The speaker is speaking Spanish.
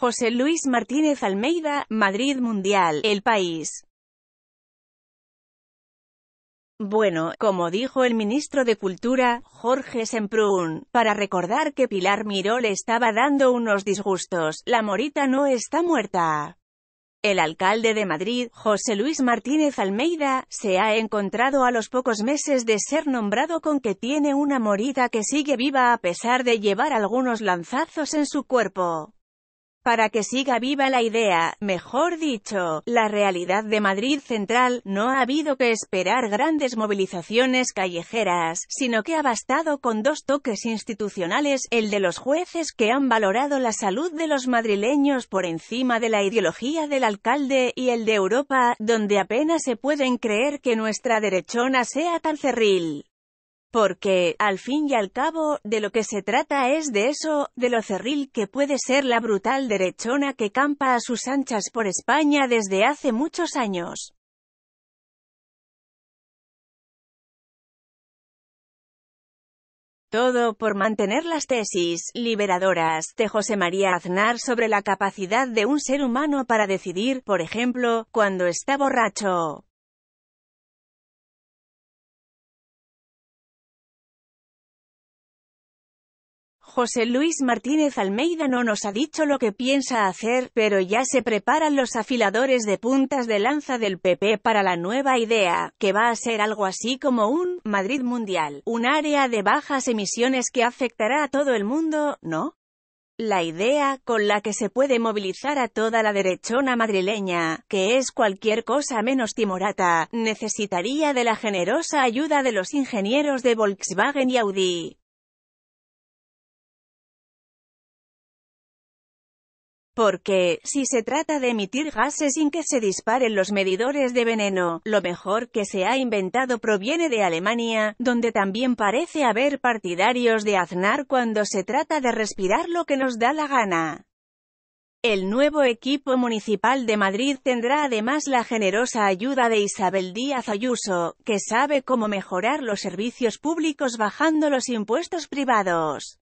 José Luis Martínez Almeida, Madrid Mundial, El País. Bueno, como dijo el ministro de Cultura, Jorge Semprún, para recordar que Pilar Miró le estaba dando unos disgustos, la morita no está muerta. El alcalde de Madrid, José Luis Martínez Almeida, se ha encontrado a los pocos meses de ser nombrado con que tiene una morita que sigue viva a pesar de llevar algunos lanzazos en su cuerpo para que siga viva la idea, mejor dicho, la realidad de Madrid Central, no ha habido que esperar grandes movilizaciones callejeras, sino que ha bastado con dos toques institucionales, el de los jueces que han valorado la salud de los madrileños por encima de la ideología del alcalde, y el de Europa, donde apenas se pueden creer que nuestra derechona sea tan cerril. Porque, al fin y al cabo, de lo que se trata es de eso, de lo cerril que puede ser la brutal derechona que campa a sus anchas por España desde hace muchos años. Todo por mantener las tesis liberadoras de José María Aznar sobre la capacidad de un ser humano para decidir, por ejemplo, cuando está borracho. José Luis Martínez Almeida no nos ha dicho lo que piensa hacer, pero ya se preparan los afiladores de puntas de lanza del PP para la nueva idea, que va a ser algo así como un Madrid Mundial, un área de bajas emisiones que afectará a todo el mundo, ¿no? La idea, con la que se puede movilizar a toda la derechona madrileña, que es cualquier cosa menos timorata, necesitaría de la generosa ayuda de los ingenieros de Volkswagen y Audi, Porque, si se trata de emitir gases sin que se disparen los medidores de veneno, lo mejor que se ha inventado proviene de Alemania, donde también parece haber partidarios de Aznar cuando se trata de respirar lo que nos da la gana. El nuevo equipo municipal de Madrid tendrá además la generosa ayuda de Isabel Díaz Ayuso, que sabe cómo mejorar los servicios públicos bajando los impuestos privados.